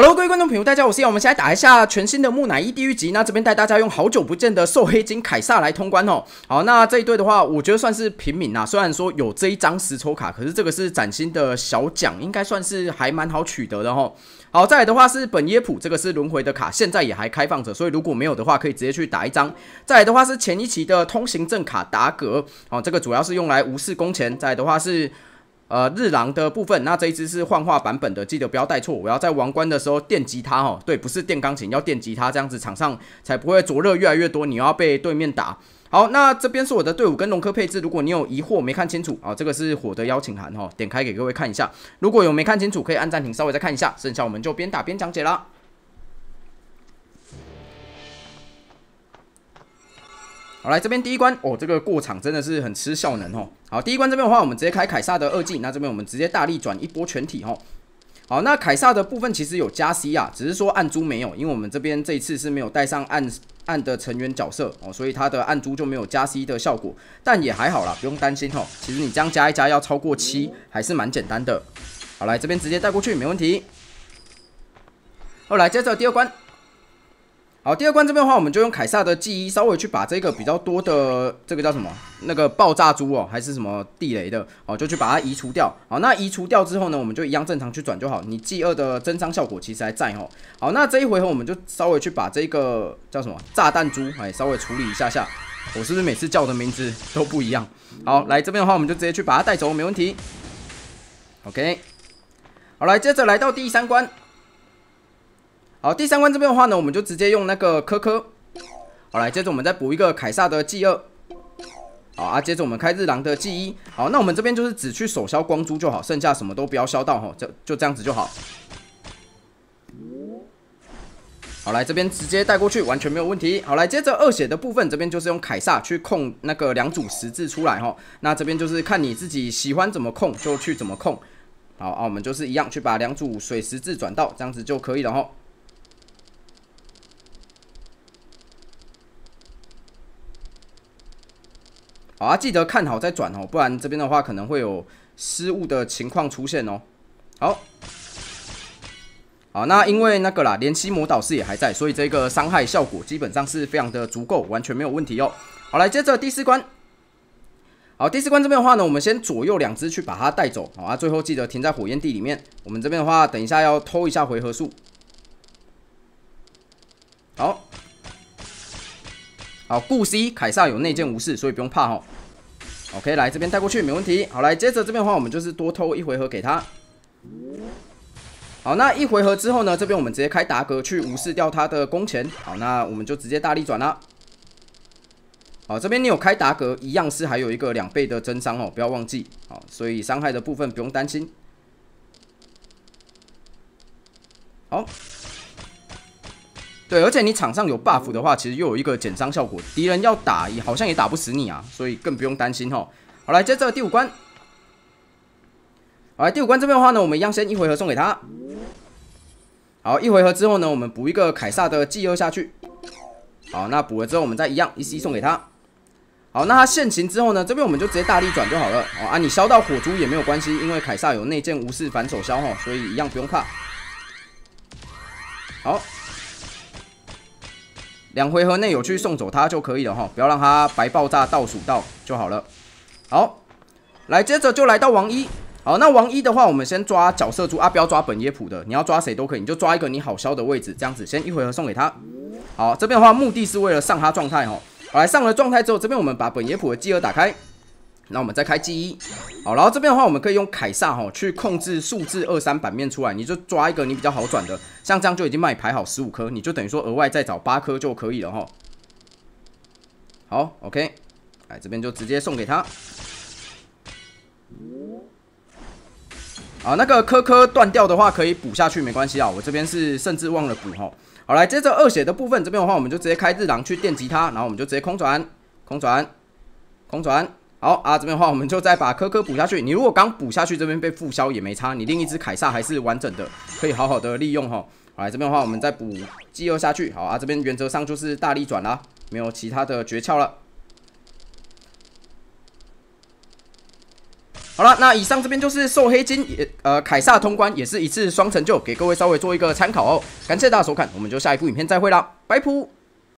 Hello，各位观众朋友，大家好，我是耀。我们现在打一下全新的木乃伊地狱级。那这边带大家用好久不见的瘦黑金凯撒来通关哦。好，那这一对的话，我觉得算是平民啦。虽然说有这一张十抽卡，可是这个是崭新的小奖，应该算是还蛮好取得的哦。好，再来的话是本耶普，这个是轮回的卡，现在也还开放着，所以如果没有的话，可以直接去打一张。再来的话是前一期的通行证卡达格哦，这个主要是用来无视工钱。再来的话是。呃，日狼的部分，那这一只是幻化版本的，记得不要带错。我要在王冠的时候电吉他，哈，对，不是电钢琴，要电吉他，这样子场上才不会灼热越来越多，你要被对面打好。那这边是我的队伍跟龙科配置，如果你有疑惑没看清楚啊，这个是火的邀请函哈，点开给各位看一下。如果有没看清楚，可以按暂停，稍微再看一下，剩下我们就边打边讲解了。好，来这边第一关哦，这个过场真的是很吃效能哦。好，第一关这边的话，我们直接开凯撒的二技，那这边我们直接大力转一波全体哦。好，那凯撒的部分其实有加 C 啊，只是说暗珠没有，因为我们这边这一次是没有带上暗暗的成员角色哦，所以他的暗珠就没有加 C 的效果，但也还好啦，不用担心哦。其实你这样加一加要超过七还是蛮简单的。好，来这边直接带过去没问题。好，来接着第二关。好，第二关这边的话，我们就用凯撒的记忆稍微去把这个比较多的这个叫什么那个爆炸珠哦，还是什么地雷的哦，就去把它移除掉。好，那移除掉之后呢，我们就一样正常去转就好。你技二的增伤效果其实还在哦。好，那这一回合我们就稍微去把这个叫什么炸弹珠哎，稍微处理一下下。我是不是每次叫的名字都不一样？好，来这边的话，我们就直接去把它带走，没问题。OK。好，来接着来到第三关。好，第三关这边的话呢，我们就直接用那个科科。好来，接着我们再补一个凯撒的 G 二。好啊，接着我们开日狼的 G 一。好，那我们这边就是只去手消光珠就好，剩下什么都不要消到哈，就就这样子就好。好来，这边直接带过去，完全没有问题。好来，接着二血的部分，这边就是用凯撒去控那个两组十字出来哈。那这边就是看你自己喜欢怎么控就去怎么控。好啊，我们就是一样去把两组水十字转到，这样子就可以了哈。好啊，记得看好再转哦，不然这边的话可能会有失误的情况出现哦。好，好，那因为那个啦，连七魔导师也还在，所以这个伤害效果基本上是非常的足够，完全没有问题哦。好，来接着第四关。好，第四关这边的话呢，我们先左右两只去把它带走。好啊，最后记得停在火焰地里面。我们这边的话，等一下要偷一下回合数。好。好，顾西凯撒有内奸无视，所以不用怕哈。OK，来这边带过去没问题。好，来接着这边的话，我们就是多偷一回合给他。好，那一回合之后呢，这边我们直接开达格去无视掉他的弓钱。好，那我们就直接大逆转了。好，这边你有开达格，一样是还有一个两倍的增伤哦，不要忘记。好，所以伤害的部分不用担心。好。对，而且你场上有 buff 的话，其实又有一个减伤效果，敌人要打也好像也打不死你啊，所以更不用担心哈。好来，接着第五关。好来，第五关这边的话呢，我们一样先一回合送给他。好，一回合之后呢，我们补一个凯撒的祭二下去。好，那补了之后，我们再一样一 c 送给他。好，那他现形之后呢，这边我们就直接大力转就好了。哦啊，你消到火烛也没有关系，因为凯撒有内剑无视反手消哈，所以一样不用怕。好。两回合内有去送走他就可以了哈，不要让他白爆炸，倒数到就好了。好，来接着就来到王一，好，那王一的话，我们先抓角色猪阿彪抓本耶普的，你要抓谁都可以，你就抓一个你好消的位置，这样子先一回合送给他。好，这边的话目的是为了上他状态哈，好来上了状态之后，这边我们把本耶普的基尔打开。那我们再开记忆，好，然后这边的话，我们可以用凯撒哈去控制数字二三版面出来，你就抓一个你比较好转的，像这样就已经帮你排好十五颗，你就等于说额外再找八颗就可以了哈。好，OK，哎，这边就直接送给他。啊，那个颗颗断掉的话可以补下去没关系啊，我这边是甚至忘了补哈。好，来接着二血的部分，这边的话我们就直接开日狼去电吉他，然后我们就直接空转，空转，空转。好啊，这边的话我们就再把科科补下去。你如果刚补下去，这边被复消也没差，你另一只凯撒还是完整的，可以好好的利用哈。来这边的话，我们再补饥饿下去。好啊，这边原则上就是大逆转啦，没有其他的诀窍了。好了，那以上这边就是瘦黑金也呃凯撒通关也是一次双成就，给各位稍微做一个参考哦。感谢大家收看，我们就下一部影片再会啦，拜拜。